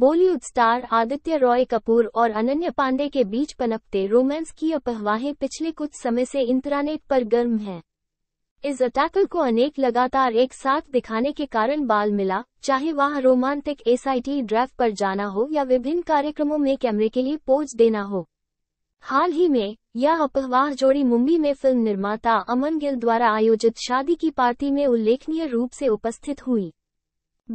Bollywood star Aditya Roy Kapoor और अनन्या पांडे के बीच पनपते रोमांस की अपहवाहें पिछले कुछ समय से इंटरनेट पर गर्म हैं। इस अटैकल को अनेक लगातार एक साथ दिखाने के कारण बाल मिला चाहे वह रोमांटिक एसआईटी ड्राइव पर जाना हो या विभिन्न कार्यक्रमों में कैमरे के लिए पोज देना हो हाल ही में यह अपहवाह जोड़ी मुंबई में फिल्म निर्माता अमन गिल द्वारा आयोजित शादी की पार्टी में उल्लेखनीय रूप से उपस्थित हुई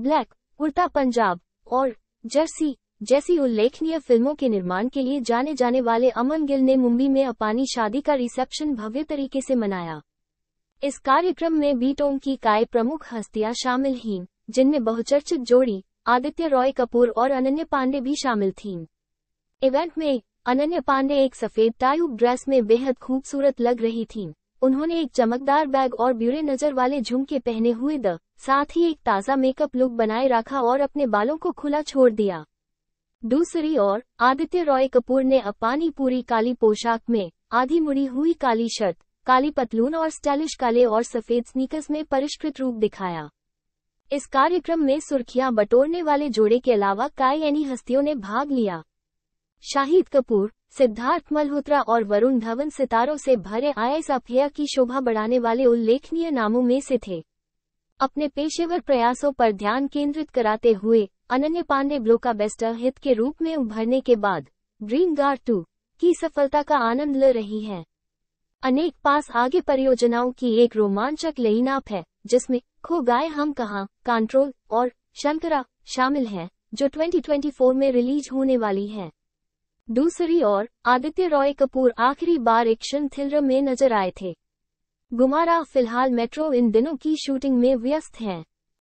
ब्लैक कुर्ता पंजाब और जर्सी जैसी उल्लेखनीय फिल्मों के निर्माण के लिए जाने जाने वाले अमन गिल ने मुंबई में अपानी शादी का रिसेप्शन भव्य तरीके से मनाया इस कार्यक्रम में बीटोंग की काय प्रमुख हस्तियां शामिल हैं, जिनमें बहुचर्चित जोड़ी आदित्य रॉय कपूर और अनन्या पांडे भी शामिल थीं। इवेंट में अनन्या पांडे एक सफेद टायूब ड्रेस में बेहद खूबसूरत लग रही थीं, उन्होंने एक चमकदार बैग और ब्यूरे नजर वाले झुमके पहने हुए द साथ ही एक ताज़ा मेकअप लुक बनाए रखा और अपने बालों को खुला छोड़ दिया दूसरी ओर आदित्य रॉय कपूर ने अपानी पूरी काली पोशाक में आधी मुड़ी हुई काली शर्ट काली पतलून और स्टाइलिश काले और सफेद स्नीकर्स में परिष्कृत रूप दिखाया इस कार्यक्रम में सुर्खियां बटोरने वाले जोड़े के अलावा कई अन्य हस्तियों ने भाग लिया शाहिद कपूर सिद्धार्थ मल्होत्रा और वरुण धवन सितारों से भरे आईएस अफेयर की शोभा बढ़ाने वाले उल्लेखनीय नामों में से थे अपने पेशेवर प्रयासों पर ध्यान केंद्रित कराते हुए अनन्य पांडे बेस्टर हित के रूप में उभरने के बाद ड्रीम गार टू की सफलता का आनंद ले रही है अनेक पास आगे परियोजनाओं की एक रोमांचक लेनाप है जिसमें खो गाय हम कहा कंट्रोल और शंकरा शामिल हैं जो 2024 में रिलीज होने वाली हैं। दूसरी ओर आदित्य रॉय कपूर आखिरी बार एक्शन थ्रिलर में नजर आए थे गुमारा फिलहाल मेट्रो इन दिनों की शूटिंग में व्यस्त हैं